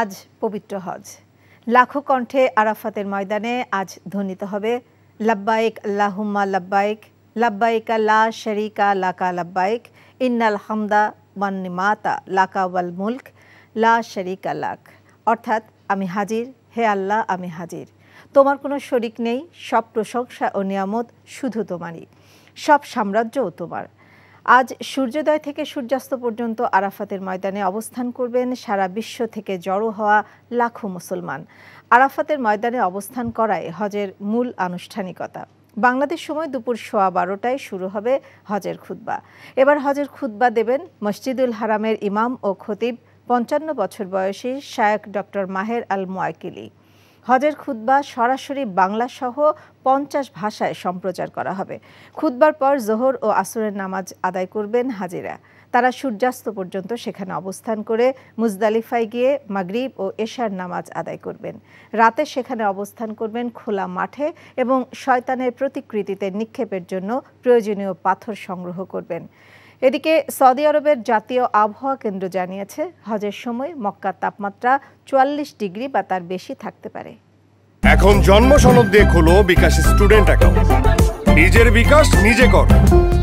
আজ পবিত্র হজ লাখো কণ্ঠে আরাফাতের ময়দানে আজ ধ্বনিত হবে লাব্বাইক লাহুম্মা লাব্বাইক লাব্বাইকা লা শরিকা লাকা লাব্বাইক ইন্নাল হামদা মাতা লাকা ওয়াল মুল্ক লা শরিকা লাক অর্থাৎ আমি হাজির হে আল্লাহ আমি হাজির তোমার কোনো শরিক নেই সব প্রশংসা ও নিয়ামত শুধু তোমারই সব সাম্রাজ্যও তোমার আজ সূর্যোদয় থেকে সূর্যাস্ত পর্যন্ত আরাফাতের ময়দানে অবস্থান করবেন সারা বিশ্ব থেকে জড়ো হওয়া লাখো মুসলমান আরাফাতের ময়দানে অবস্থান করায় হজের মূল আনুষ্ঠানিকতা বাংলাদেশ সময় দুপুর সোয়া বারোটায় শুরু হবে হজের খুদ্বা এবার হজের খুদ্বা দেবেন মসজিদুল হারামের ইমাম ও খতিব পঞ্চান্ন বছর বয়সী শায়ক ডক্টর মাহের আল মোয়াকিলি হজের খুদ্বা সরাসরি বাংলা সহ পঞ্চাশ ভাষায় সম্প্রচার করা হবে খুদ্বার পর জোহর ও আসরের নামাজ আদায় করবেন হাজিরা তারা সূর্যাস্ত পর্যন্ত সেখানে অবস্থান করে মুজদালিফায় গিয়ে মাগরিব ও এশার নামাজ আদায় করবেন রাতে সেখানে অবস্থান করবেন খোলা মাঠে এবং শয়তানের প্রতিকৃতিতে নিক্ষেপের জন্য প্রয়োজনীয় পাথর সংগ্রহ করবেন এদিকে সৌদি আরবের জাতীয় আবহাওয়া কেন্দ্র জানিয়েছে হজের সময় মক্কার তাপমাত্রা চুয়াল্লিশ ডিগ্রি বা তার বেশি থাকতে পারে এখন জন্ম সনদ দিয়ে খুলো বিকাশ স্টুডেন্ট অ্যাকাউন্ট নিজের বিকাশ নিজে কর